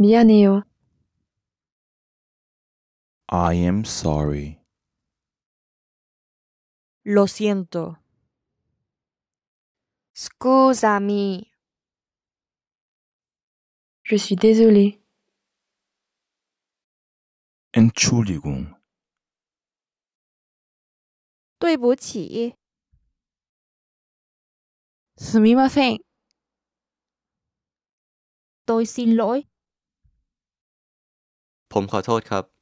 미안해요. I am sorry. Lo siento. Scusami. Je suis désolé. Entschuldigung. 对不起。すみません。Tôi xin lỗi. ผมขอโทษครับ